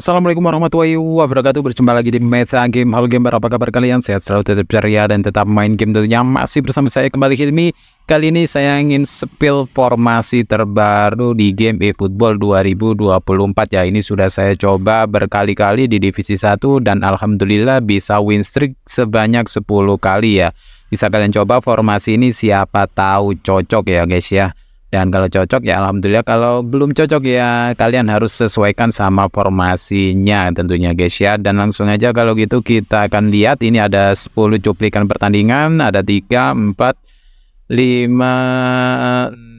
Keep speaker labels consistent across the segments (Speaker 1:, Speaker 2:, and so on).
Speaker 1: Assalamualaikum warahmatullahi wabarakatuh Berjumpa lagi di Meta Game Halo Gamer, apa kabar kalian? Sehat selalu, tetap ceria dan tetap main game tentunya Masih bersama saya kembali Hilmi Kali ini saya ingin spill formasi terbaru di game eFootball 2024 Ya ini sudah saya coba berkali-kali di divisi 1 Dan Alhamdulillah bisa win streak sebanyak 10 kali ya Bisa kalian coba formasi ini siapa tahu cocok ya guys ya dan kalau cocok ya alhamdulillah, kalau belum cocok ya kalian harus sesuaikan sama formasinya tentunya guys ya. Dan langsung aja kalau gitu kita akan lihat ini ada 10 cuplikan pertandingan, ada 3, 4, 5,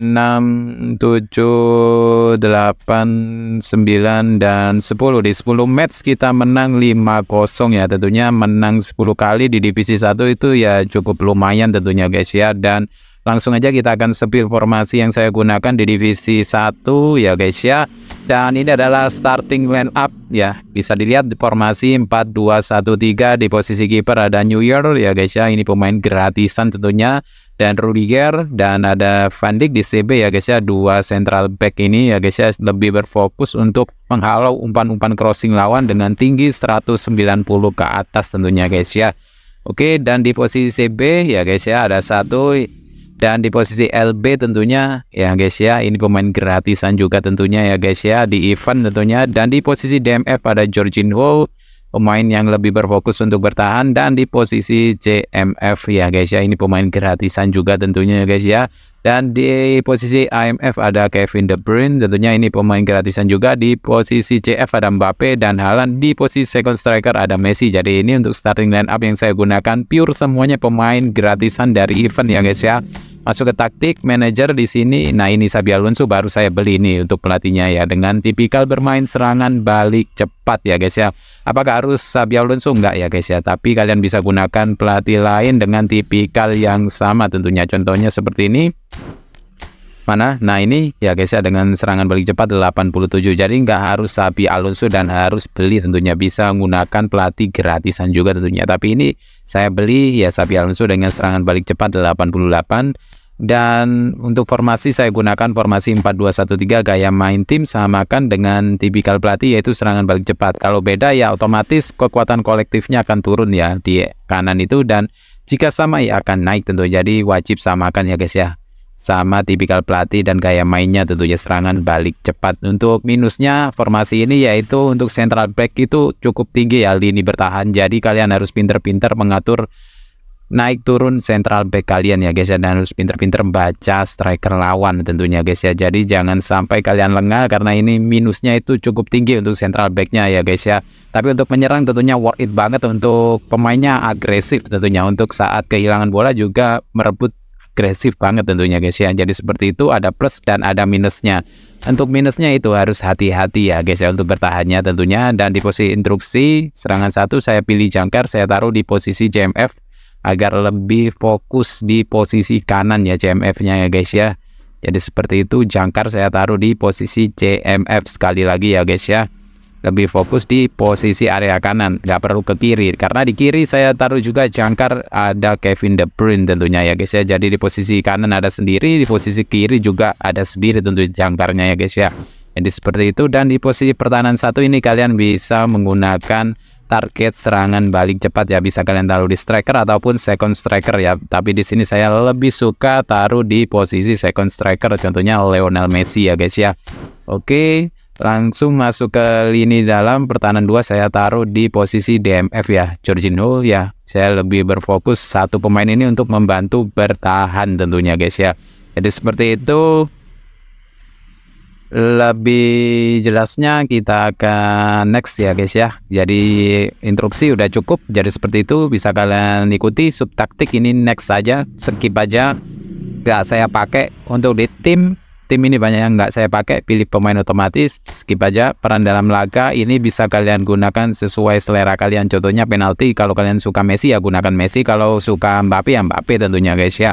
Speaker 1: 6, 7, 8, 9, dan 10. Di 10 match kita menang 5-0 ya tentunya menang 10 kali di divisi 1 itu ya cukup lumayan tentunya guys ya. Dan Langsung aja kita akan sepil formasi yang saya gunakan di divisi 1 ya guys ya. Dan ini adalah starting line up ya. Bisa dilihat di formasi 4-2-1-3 di posisi kiper ada New Year ya guys ya. Ini pemain gratisan tentunya dan Rudiger dan ada Van Dijk di CB ya guys ya dua central back ini ya guys ya lebih berfokus untuk menghalau umpan-umpan crossing lawan dengan tinggi 190 ke atas tentunya guys ya Oke dan di posisi CB ya guys ya ada satu dan di posisi LB tentunya ya guys ya, ini pemain gratisan juga tentunya ya guys ya di event tentunya. Dan di posisi DMF ada Jorginho, pemain yang lebih berfokus untuk bertahan. Dan di posisi CMF ya guys ya, ini pemain gratisan juga tentunya ya guys ya. Dan di posisi AMF ada Kevin De Bruyne, tentunya ini pemain gratisan juga. Di posisi CF ada Mbappe dan Haaland. Di posisi second striker ada Messi. Jadi ini untuk starting line up yang saya gunakan pure semuanya pemain gratisan dari event ya guys ya. Masuk ke taktik manajer di sini. Nah, ini Sabi Alonso baru saya beli ini untuk pelatihnya ya dengan tipikal bermain serangan balik cepat ya guys ya. Apakah harus Sabi Alonso enggak ya guys ya? Tapi kalian bisa gunakan pelatih lain dengan tipikal yang sama tentunya. Contohnya seperti ini mana? Nah ini ya guys ya dengan serangan balik cepat 87 jadi enggak harus sapi Alonso dan harus beli tentunya bisa menggunakan pelatih gratisan juga tentunya tapi ini saya beli ya Sabi Alonso dengan serangan balik cepat 88 dan untuk formasi saya gunakan formasi 4213 gaya main tim samakan dengan tipikal pelatih yaitu serangan balik cepat. Kalau beda ya otomatis kekuatan kolektifnya akan turun ya di kanan itu dan jika sama ya akan naik tentu. Jadi wajib samakan ya guys ya. Sama tipikal pelatih dan gaya mainnya tentunya serangan balik cepat. Untuk minusnya formasi ini yaitu untuk central back itu cukup tinggi ya lini bertahan. Jadi kalian harus pinter-pinter mengatur naik turun central back kalian ya guys ya dan harus pinter-pinter baca striker lawan tentunya guys ya jadi jangan sampai kalian lengah karena ini minusnya itu cukup tinggi untuk central backnya ya guys ya tapi untuk menyerang tentunya worth it banget untuk pemainnya agresif tentunya untuk saat kehilangan bola juga merebut agresif banget tentunya guys ya jadi seperti itu ada plus dan ada minusnya untuk minusnya itu harus hati-hati ya guys ya untuk bertahannya tentunya dan di posisi instruksi serangan satu saya pilih jangkar saya taruh di posisi JMF agar lebih fokus di posisi kanan ya CMF-nya ya guys ya. Jadi seperti itu jangkar saya taruh di posisi CMF sekali lagi ya guys ya. Lebih fokus di posisi area kanan, nggak perlu ke kiri karena di kiri saya taruh juga jangkar ada Kevin De Bruyne tentunya ya guys ya. Jadi di posisi kanan ada sendiri, di posisi kiri juga ada sendiri tentu jangkarnya ya guys ya. Jadi seperti itu dan di posisi pertahanan satu ini kalian bisa menggunakan target serangan balik cepat ya bisa kalian taruh di striker ataupun second striker ya tapi di sini saya lebih suka taruh di posisi second striker contohnya Lionel Messi ya guys ya oke langsung masuk ke lini dalam pertahanan dua saya taruh di posisi DMF ya Jorginho ya saya lebih berfokus satu pemain ini untuk membantu bertahan tentunya guys ya jadi seperti itu lebih jelasnya kita akan next ya guys ya jadi instruksi udah cukup jadi seperti itu bisa kalian ikuti subtaktik ini next saja skip aja Gak saya pakai untuk di tim tim ini banyak yang gak saya pakai pilih pemain otomatis skip aja peran dalam laga ini bisa kalian gunakan sesuai selera kalian contohnya penalti kalau kalian suka Messi ya gunakan Messi kalau suka Mbappe ya Mbappe tentunya guys ya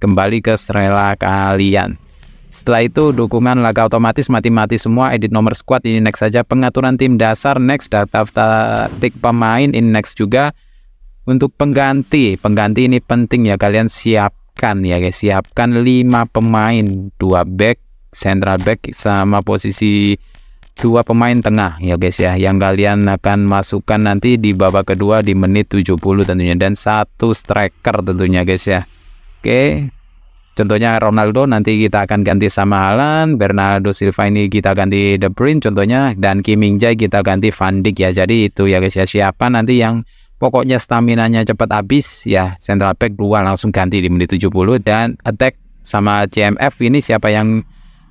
Speaker 1: kembali ke selera kalian setelah itu, dukungan laga otomatis mati-mati semua, edit nomor squad ini next saja, pengaturan tim dasar next, daftar taktik pemain ini next juga. Untuk pengganti, pengganti ini penting ya, kalian siapkan ya guys, siapkan 5 pemain, dua back, central back sama posisi dua pemain tengah ya guys ya yang kalian akan masukkan nanti di babak kedua di menit 70 tentunya dan satu striker tentunya guys ya. Oke, okay. Contohnya Ronaldo nanti kita akan ganti sama Alan, Bernardo Silva ini kita ganti The Prince contohnya dan Kim Min kita ganti Van Dijk ya. Jadi itu ya guys ya siapa nanti yang pokoknya stamina-nya cepat habis ya central back dua langsung ganti di menit 70 dan attack sama CMF ini siapa yang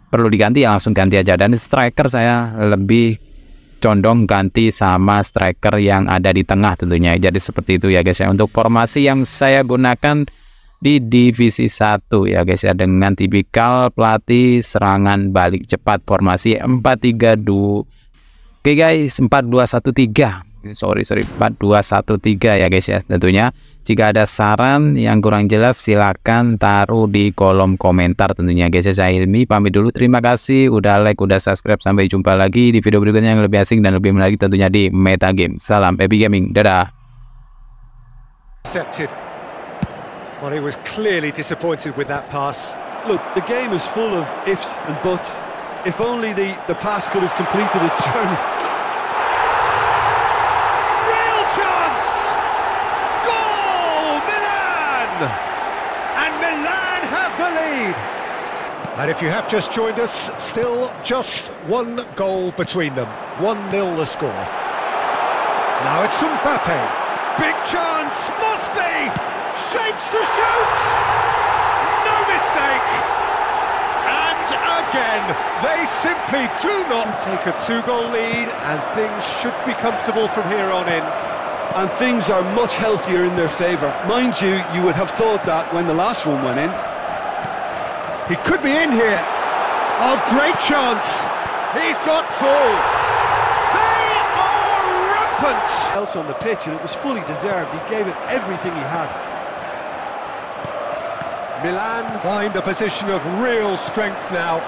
Speaker 1: perlu diganti ya langsung ganti aja dan striker saya lebih condong ganti sama striker yang ada di tengah tentunya. Jadi seperti itu ya guys ya. Untuk formasi yang saya gunakan di divisi 1 ya guys ya dengan tipikal pelatih serangan balik cepat formasi 432 Oke okay guys 4213 sorry sorry 4213 ya guys ya tentunya jika ada saran yang kurang jelas silahkan taruh di kolom komentar tentunya guys ya saya ilmi pamit dulu terima kasih udah like udah subscribe sampai jumpa lagi di video berikutnya yang lebih asing dan lebih menarik tentunya di Meta Game salam Epic Gaming dadah Accepted. Well, he was clearly disappointed with that pass. Look, the game is full of ifs and buts. If only the, the pass could have completed its journey. Real chance! Goal, Milan! And Milan have the lead! And if you have just joined us, still just one goal between them. 1-0 the score. Now it's Mbappe. Big chance, Must be shapes to shoot! No mistake! And again, they simply do not take a two-goal lead, and things should be comfortable from here on in. And things are much healthier in their favour. Mind you, you would have thought that when the last one went in. He could be in here. Oh, great chance. He's got two. Else on the pitch, and it was fully deserved. He gave it everything he had. Milan find a position of real strength now.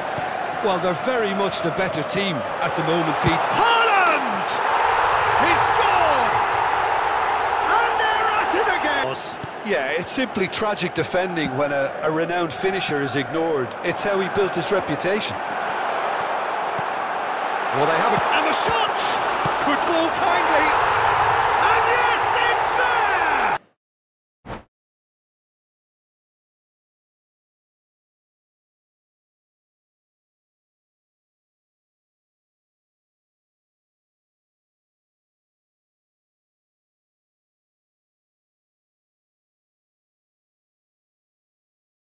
Speaker 1: Well, they're very much the better team at the moment, Pete. Haaland! He scored! And they're at it again! Yeah, it's simply tragic defending when a, a renowned finisher is ignored. It's how he built his reputation. Well, they have it, and the shot! Could fall kindly